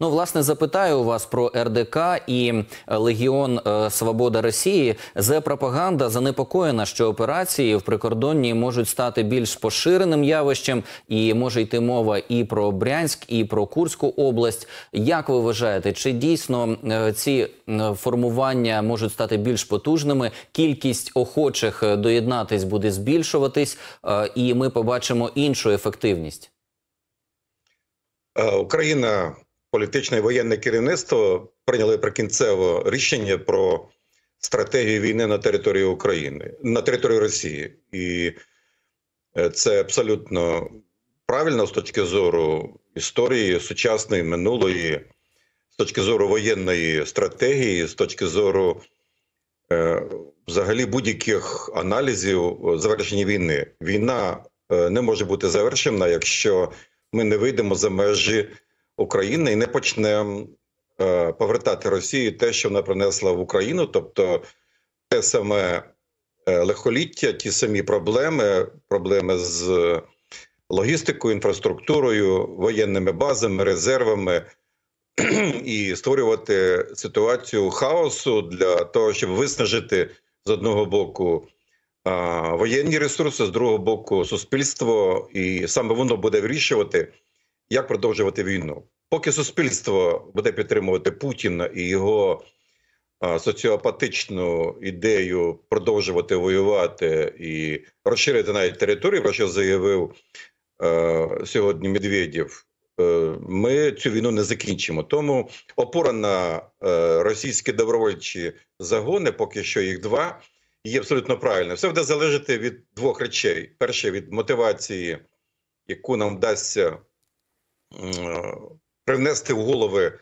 Ну, власне, запитаю у вас про РДК і е, Легіон е, Свобода Росії. Зе пропаганда занепокоєна, що операції в прикордонні можуть стати більш поширеним явищем, і може йти мова і про Брянськ, і про Курську область. Як ви вважаєте, чи дійсно е, ці формування можуть стати більш потужними? Кількість охочих доєднатись буде збільшуватись, і ми побачимо іншу ефективність. Україна політичне і воєнне керівництво прийняли прикінцево рішення про стратегію війни на території України, на території Росії, і е, це абсолютно правильно з точки зору історії сучасної минулої, з точки зору воєнної стратегії, з точки зору. Е, взагалі будь-яких аналізів завершення війни. Війна е, не може бути завершена, якщо ми не вийдемо за межі України і не почне е, повертати Росію те, що вона принесла в Україну, тобто те саме е, лихоліття, ті самі проблеми, проблеми з логістикою, інфраструктурою, воєнними базами, резервами, і створювати ситуацію хаосу для того, щоб виснажити з одного боку. Воєнні ресурси з другого боку суспільство, і саме воно буде вирішувати як продовжувати війну. Поки суспільство буде підтримувати Путіна і його соціопатичну ідею продовжувати воювати і розширити навіть територію, про що заявив е, сьогодні Медведєв, е, ми цю війну не закінчимо. Тому опора на е, російські добровольчі загони, поки що їх два, є абсолютно правильно. Все буде залежати від двох речей: перше від мотивації, яку нам вдасться. Е, принести в голови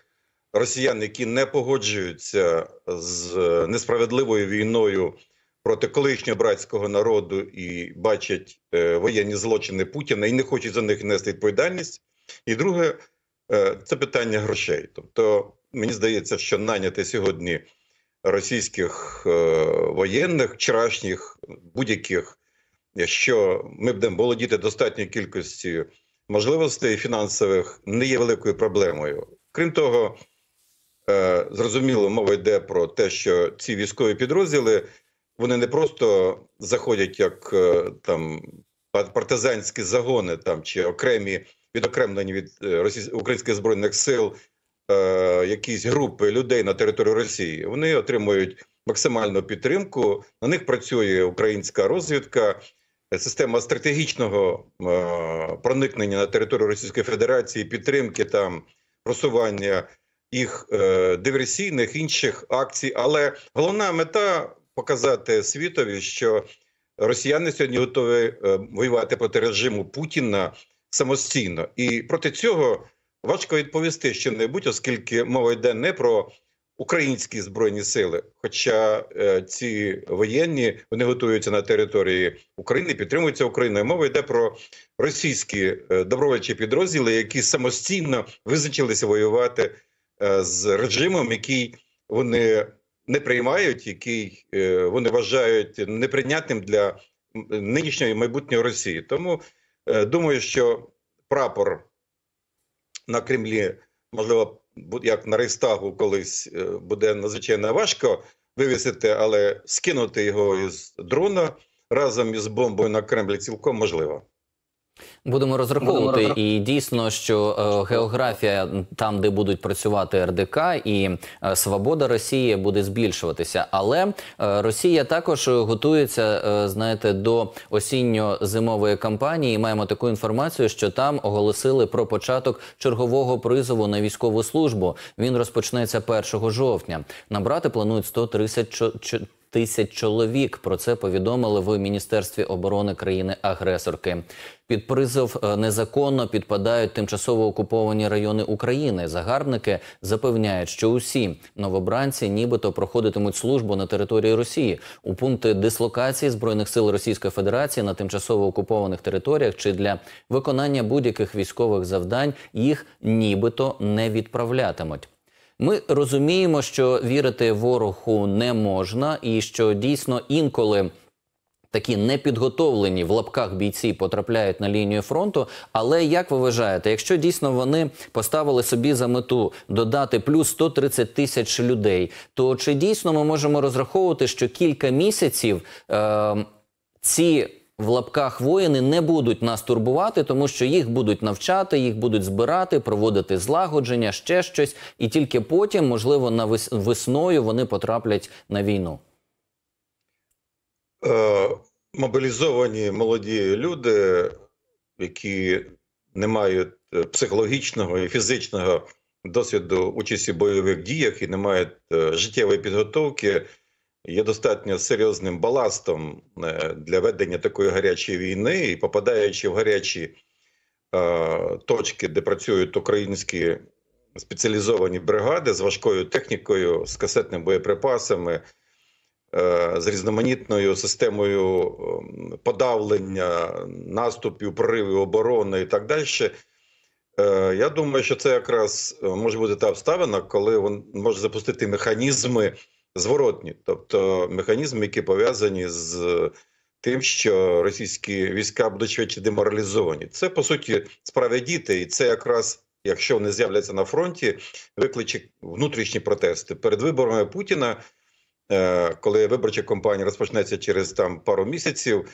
росіян, які не погоджуються з несправедливою війною проти колишнього братського народу і бачать е, воєнні злочини Путіна і не хочуть за них нести відповідальність. І друге е, це питання грошей. Тобто, мені здається, що наняти сьогодні російських воєнних, вчорашніх будь-яких, якщо ми будемо володіти достатньою кількістю можливостей фінансових не є великою проблемою. Крім того, е, зрозуміло, мова йде про те, що ці військові підрозділи вони не просто заходять як е, там партизанські загони там чи окремі відокремлені від е, російсько українських збройних сил. Якісь групи людей на території Росії вони отримують максимальну підтримку. На них працює українська розвідка, система стратегічного е, проникнення на територію Російської Федерації, підтримки там просування їх е, диверсійних інших акцій. Але головна мета показати світові, що росіяни сьогодні готові е, воювати проти режиму Путіна самостійно, і проти цього важко відповісти що небудь, оскільки мова йде не про українські збройні сили. Хоча е, ці воєнні вони готуються на території України, підтримуються Україною. Мова йде про російські е, добровольчі підрозділи, які самостійно визначилися воювати е, з режимом, який вони не приймають, який е, вони вважають неприйнятним для нинішньої майбутньої Росії. Тому е, думаю, що прапор на Кремлі можливо як на Рейстагу колись е, буде надзвичайно важко вивісити, але скинути його із дрона разом із бомбою на Кремль цілком можливо. Будемо розраховувати, Будемо розрах... і дійсно, що е, географія там, де будуть працювати РДК і е, свобода Росії, буде збільшуватися. Але е, Росія також готується, е, знаєте, до осінньо-зимової кампанії. Маємо таку інформацію, що там оголосили про початок чергового призову на військову службу. Він розпочнеться 1 жовтня. Набрати планують 134 тисяч чоловік. Про це повідомили в міністерстві оборони країни-агресорки. Під призов е, незаконно підпадають тимчасово окуповані райони України. Загарбники запевняють, що усі новобранці, нібито проходитимуть службу на території Росії у пункти дислокації збройних сил Російської Федерації на тимчасово окупованих територіях чи для виконання будь-яких військових завдань їх нібито не відправлятимуть. Ми розуміємо, що вірити ворогу не можна, і що дійсно інколи. Такі непідготовлені в лапках бійці потрапляють на лінію фронту. Але як ви вважаєте, якщо дійсно вони поставили собі за мету додати плюс 130 тисяч людей, то чи дійсно ми можемо розраховувати, що кілька місяців е, ці в лапках воїни не будуть нас турбувати, тому що їх будуть навчати, їх будуть збирати, проводити злагодження, ще щось, і тільки потім, можливо, на весною вони потраплять на війну. Е, мобілізовані молоді люди, які не мають е, психологічного і фізичного досвіду участі в бойових діях і не мають е, життєвої підготовки є достатньо серйозним баластом е, для ведення такої гарячої війни і попадаючи в гарячі е, точки, де працюють українські спеціалізовані бригади з важкою технікою, з касетними боєприпасами. Е, з різноманітною системою подавлення, наступів, проривів оборони і так далі. Я думаю, що це якраз може бути та обставина, коли він може запустити механізми зворотні, тобто механізми, які пов'язані з е, тим, що російські війська будуть швидше деморалізовані. Це по суті справа діти, і це якраз. Якщо вони з'являться на фронті, викличе внутрішні протести перед виборами Путіна, е, коли виборча кампанія розпочнеться через там пару місяців,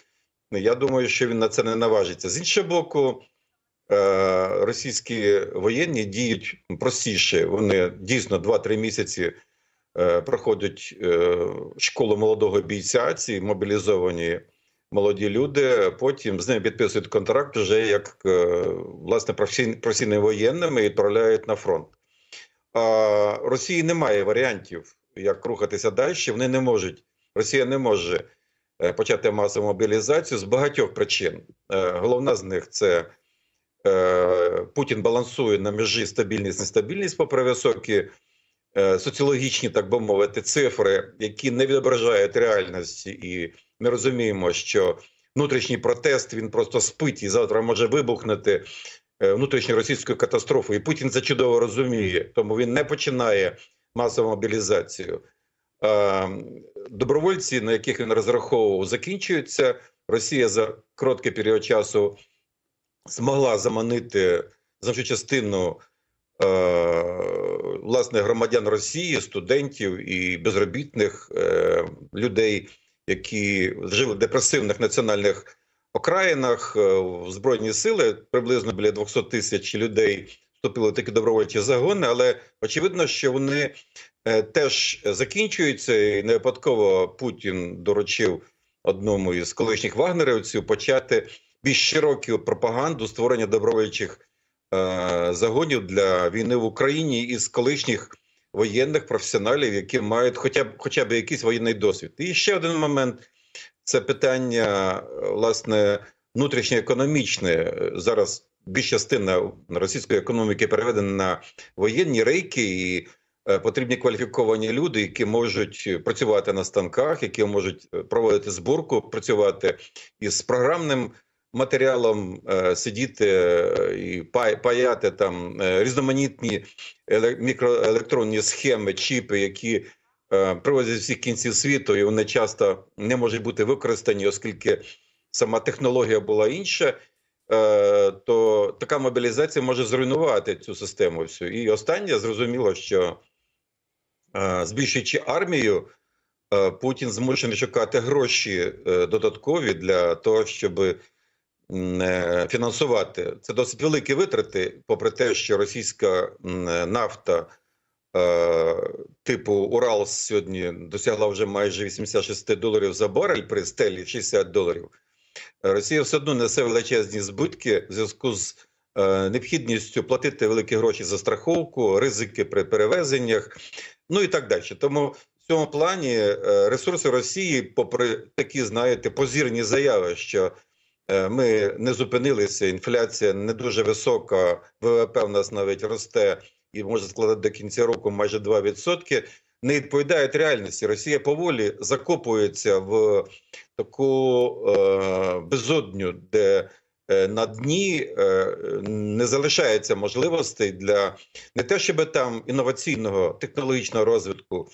я думаю, що він на це не наважиться. З іншого боку, е, російські воєнні діють простіше. Вони дійсно 2-3 місяці Е, проходять е, школу молодого бійця, ці мобілізовані молоді люди. Потім з ними підписують контракт вже як е, власне професійними воєнними і відправляють на фронт. А Росії немає варіантів, як рухатися далі. Вони не можуть. Росія не може почати масову мобілізацію з багатьох причин. Головна з них це. Путін балансує на межі стабільність нестабільність попри високі Е, соціологічні, так би мовити, цифри, які не відображають реальності, і ми розуміємо, що внутрішній протест він просто спить і завтра може вибухнути е, внутрішньою російською катастрофою. І Путін це чудово розуміє, тому він не починає масову мобілізацію. Добровольці, на яких він розраховував, закінчуються. Росія за короткий період часу змогла заманити значну частину Е, власне громадян Росії, студентів і безробітних е, людей, які жили в депресивних національних окраїнах е, в збройні сили приблизно біля 200 тисяч людей вступили в такі добровольчі загони, але очевидно, що вони теж закінчуються. І не випадково Путін доручив одному із колишніх вагнерівців почати більш широку пропаганду створення добровольчих Е, загонів для війни в Україні із колишніх воєнних професіоналів, які мають хоча б хоча б якийсь воєнний досвід. І ще один момент це питання власне внутрішньоекономічне. Зараз більш частина російської економіки переведена на воєнні рейки і. Е, потрібні кваліфіковані люди, які можуть працювати на станках, які можуть е, проводити зборку, працювати із програмним матеріалом е, сидіти е, і паяти там е, різноманітні мікроелектронні схеми, чіпи, які привозять всіх кінців світу, і вони часто не можуть бути використані, оскільки сама технологія була інша. То така мобілізація може зруйнувати цю систему всю. І останнє зрозуміло, що збільшуючи армію, Путін змушений шукати гроші додаткові для того, щоб Е, фінансувати. Це досить великі витрати, попри те, що російська е, нафта е, типу Урал сьогодні досягла вже майже 86 доларів за барель при стелі 60 доларів. Росія все одно несе величезні збитки в зв'язку з необхідністю платити великі гроші за страховку, ризики при перевезеннях, ну і так далі. Тому в цьому плані ресурси Росії, попри такі, знаєте, позірні заяви, що Е, ми не зупинилися. Інфляція не дуже висока. ВВП в нас навіть росте і може складати до кінця року майже 2%. Не відповідають реальності. Росія поволі закопується в таку е, безодню, де е, на дні е, не залишається можливостей для не те, щоб там інноваційного технологічного розвитку,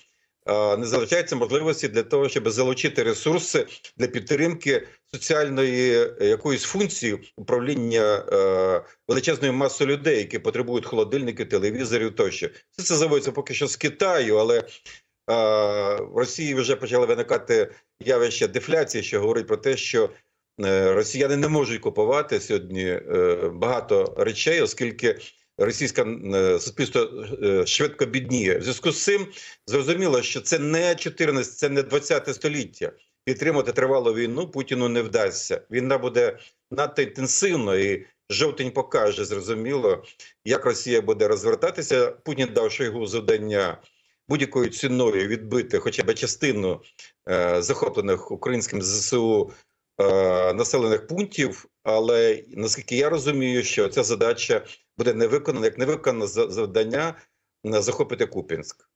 Е, не залишається можливості для того, щоб залучити ресурси для підтримки соціальної е, якоїсь функції управління е, величезною масою людей, які потребують холодильників, телевізорів тощо. Це це заводиться поки що з Китаю, але в Росії вже почали виникати явище дефляції, що говорить про те, що росіяни не можуть купувати сьогодні багато речей, оскільки російське суспільство е, швидко бідніє. В Зв'язку з цим зрозуміло, що це не 14, це не 20 століття. Підтримати тривалу війну Путіну не вдасться. Війна буде надто інтенсивно і жовтень покаже зрозуміло, як Росія буде розвертатися. Путін дав Шойгу завдання будь-якою ціною відбити, хоча б частину е захоплених українським зсу е населених пунктів. Але наскільки я розумію, що ця задача буде не виконано, як не виконано завдання е, захопити Купінськ.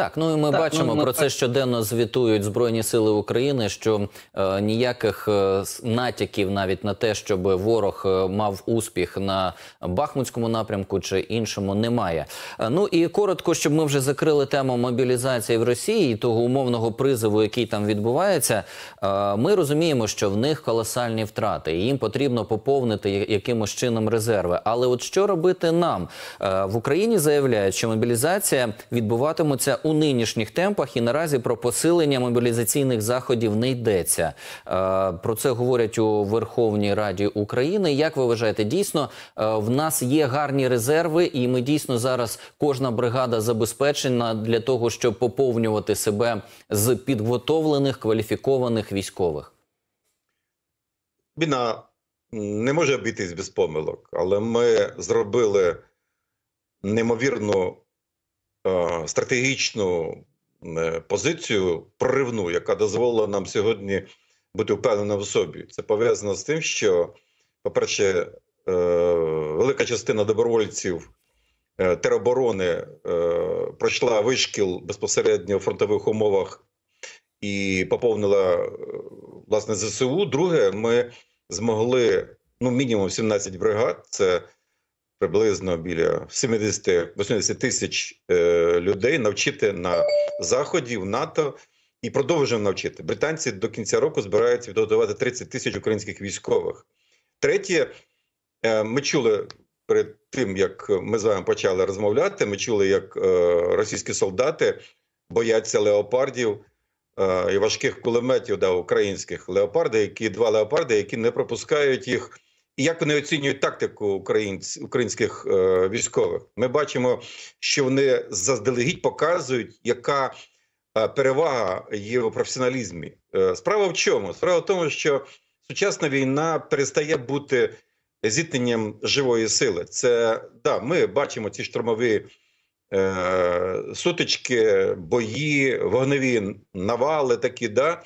Так, ну і ми так, ну, бачимо ну, ми про так. це щоденно звітують збройні сили України, що е, ніяких е, натяків навіть на те, щоб ворог е, мав успіх на Бахмутському напрямку чи іншому, немає. Е, ну і коротко, щоб ми вже закрили тему мобілізації в Росії, і того умовного призову, який там відбувається. Е, ми розуміємо, що в них колосальні втрати, і їм потрібно поповнити якимось чином резерви. Але от що робити нам е, в Україні? Заявляють, що мобілізація відбуватиметься у у нинішніх темпах, і наразі про посилення мобілізаційних заходів не йдеться. Е, про це говорять у Верховній Раді України. Як ви вважаєте, дійсно е, в нас є гарні резерви, і ми дійсно зараз кожна бригада забезпечена для того, щоб поповнювати себе з підготовлених кваліфікованих військових? Війна не може обійтись без помилок, але ми зробили неймовірну Е, стратегічну е, позицію проривну, яка дозволила нам сьогодні бути впевнена в собі. Це пов'язано з тим, що, по-перше, е, велика частина добровольців тероборони пройшла вишкіл безпосередньо в фронтових умовах і поповнила власне ЗСУ. Друге, ми змогли ну мінімум 17 бригад. Це приблизно біля 70-80 тисяч е, людей навчити на заході в НАТО. І продовжуємо навчити британці до кінця року збираються підготувати 30 тисяч українських військових. Третє, е, ми чули перед тим, як ми з вами почали розмовляти. Ми чули, як е, російські солдати бояться леопардів і важких кулеметів да, українських леопарди, які два леопарди, які не пропускають їх і як вони оцінюють тактику українць, українських е, військових. Ми бачимо, що вони заздалегідь показують, яка е, перевага є у професіоналізмі. Е, справа в чому? Справа в тому, що сучасна війна перестає бути зіткненням живої сили. Це да, ми бачимо ці штурмові. Е, сутички, бої, вогневі навали, такі да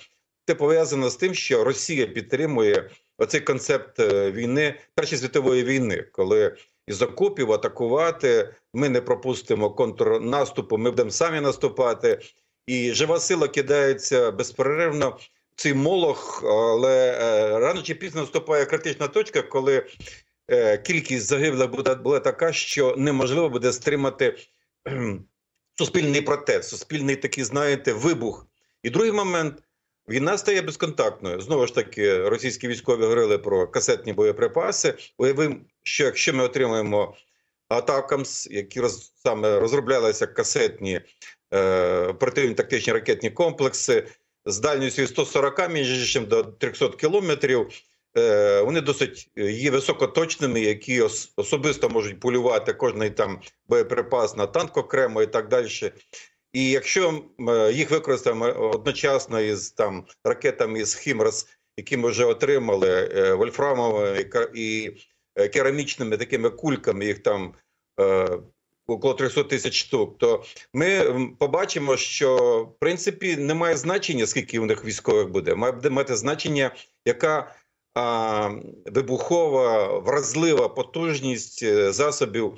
це пов'язано з тим, що Росія підтримує Оцей концепт е, війни, Першої світової війни, коли із окопів атакувати, ми не пропустимо контрнаступу, ми будемо самі наступати, і жива сила кидається безперервно. Цей молох, але е, рано чи пізно наступає критична точка, коли е, кількість загиблих буде була така, що неможливо буде стримати суспільний протест, суспільний такий, знаєте, вибух. І другий момент. Війна стає безконтактною. Знову ж таки, російські військові говорили про касетні боєприпаси. Уявимо, що якщо ми отримаємо атакамс, які роз, саме розроблялися касетні е, противні тактичні ракетні комплекси з дальністю 140 між до 300 кілометрів. Е, вони досить е, є високоточними, які ос, особисто можуть полювати кожний там боєприпас на танк окремо і так далі. І якщо е, їх використаємо одночасно із там ракетами з Хімрс, які ми вже отримали е, вольфрамовими і е, керамічними такими кульками, їх там около 300 тисяч штук, то ми побачимо, що в принципі немає значення, скільки у них військових буде, має мати значення, яка а, вибухова, вразлива потужність засобів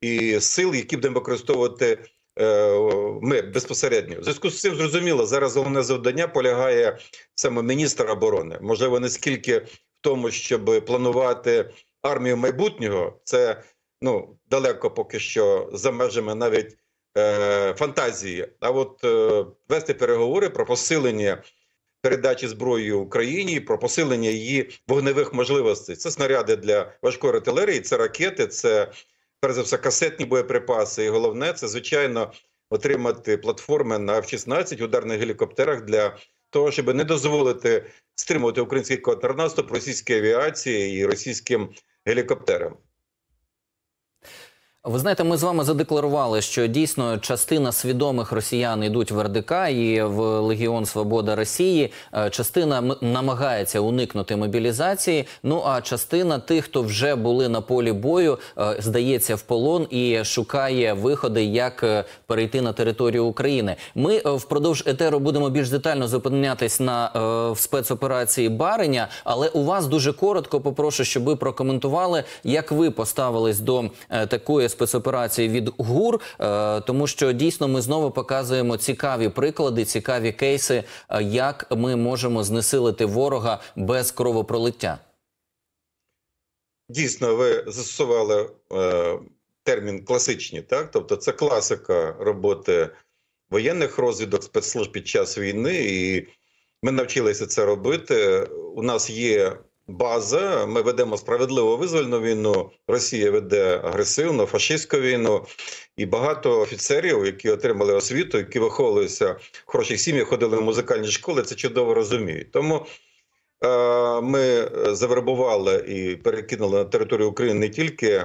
і сил, які будемо використовувати. Е, ми безпосередньо В зв'язку з цим зрозуміло. Зараз головне завдання полягає саме міністр оборони. Можливо, не скільки в тому, щоб планувати армію майбутнього, це ну далеко поки що за межами навіть е, фантазії. А от е, вести переговори про посилення. Передачі зброї Україні про посилення її вогневих можливостей. Це снаряди для важкої артилерії, це ракети, це перш за все касетні боєприпаси. І головне це звичайно отримати платформи на F-16 ударних гелікоптерах для того, щоб не дозволити стримувати український контрнаступ російській авіації і російським гелікоптерам. Ви знаєте, ми з вами задекларували, що дійсно частина свідомих росіян йдуть в РДК і в Легіон Свобода Росії. Е, частина намагається уникнути мобілізації. Ну а частина тих, хто вже були на полі бою, е, здається в полон і шукає виходи, як е, перейти на територію України. Ми впродовж етеру будемо більш детально зупинятись на в спецоперації Бариня, але у вас дуже коротко попрошу, щоб ви прокоментували, як ви поставились до такої спецоперації від ГУР, е, тому що дійсно ми знову показуємо цікаві приклади, цікаві кейси, е, як ми можемо знесилити ворога без кровопролиття. Дійсно, ви застосували е, термін класичні, так тобто це класика роботи воєнних розвідок спецслужб під час війни, і ми навчилися це робити. У нас є База, Ми ведемо справедливо визвольну війну. Росія веде агресивну фашистську війну, і багато офіцерів, які отримали освіту, які виховувалися в хороших сім'ях, ходили в музикальні школи. Це чудово розуміють. Тому е, ми завербували і перекинули на територію України не тільки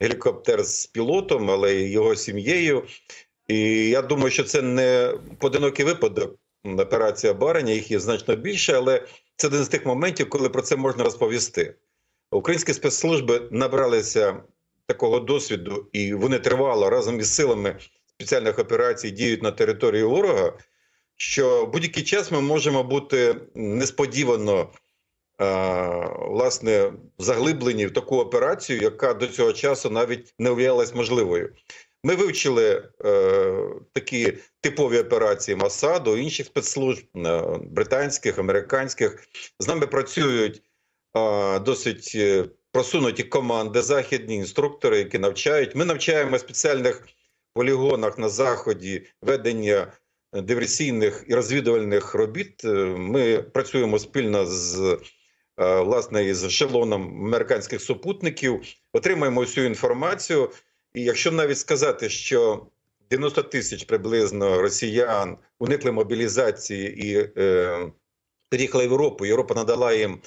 гелікоптер з пілотом, але й його сім'єю. І я думаю, що це не поодинокий випадок. Операція Барення їх є значно більше, але це один з тих моментів, коли про це можна розповісти. Українські спецслужби набралися такого досвіду, і вони тривало разом із силами спеціальних операцій діють на території ворога. Що будь-який час ми можемо бути несподівано власне заглиблені в таку операцію, яка до цього часу навіть не уявлялась можливою. Ми вивчили е, такі типові операції Масаду, інших спецслужб е, британських, американських. З нами працюють е, досить е, просунуті команди, західні інструктори, які навчають. Ми навчаємо спеціальних полігонах на заході ведення диверсійних і розвідувальних робіт. Е, ми працюємо спільно з. Е, власне, з ешелоном американських супутників отримаємо всю інформацію. І якщо навіть сказати, що 90 тисяч приблизно росіян уникли мобілізації і е, приїхали в Європу, Європа надала їм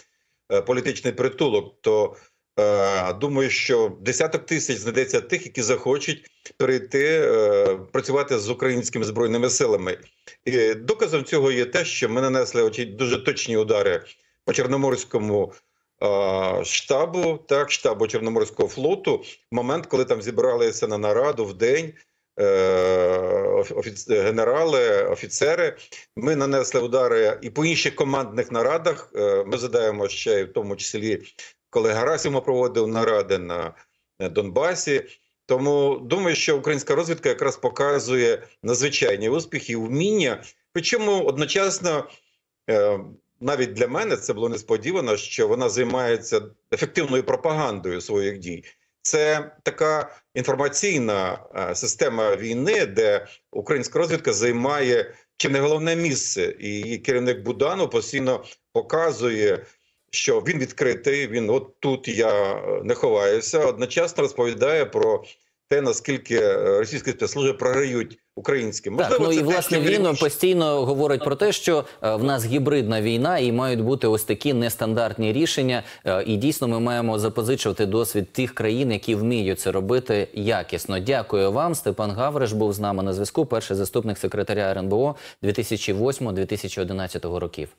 е, політичний притулок, то е, думаю, що десяток тисяч знайдеться тих, які захочуть перейти е, працювати з українськими збройними силами. І доказом цього є те, що ми нанесли очі дуже точні удари по Чорноморському. Е, штабу, так штабу Чорноморського флоту, момент, коли там зібралися на нараду в день. Е, генерали, офіцери, ми нанесли удари і по інших командних нарадах. Е, ми задаємо ще в тому числі, коли Гарасімо проводив наради на Донбасі. Тому думаю, що українська розвідка якраз показує надзвичайні успіхи, і вміння. Причому одночасно навіть для мене це було несподівано, що вона займається ефективною пропагандою своїх дій. Це така інформаційна е, система війни, де українська розвідка займає чи не головне місце, і керівник Будану постійно показує, що він відкритий. Він от тут я е, не ховаюся. Одночасно розповідає про те наскільки е, російські спецслужби програють українським можливо так, ну, і власне він рівні. постійно говорить про те, що е, в нас гібридна війна, і мають бути ось такі нестандартні рішення. Е, і дійсно, ми маємо запозичувати досвід тих країн, які вміють це робити якісно. Дякую вам, Степан Гавриш був з нами на зв'язку. Перший заступник секретаря РНБО 2008-2011 років.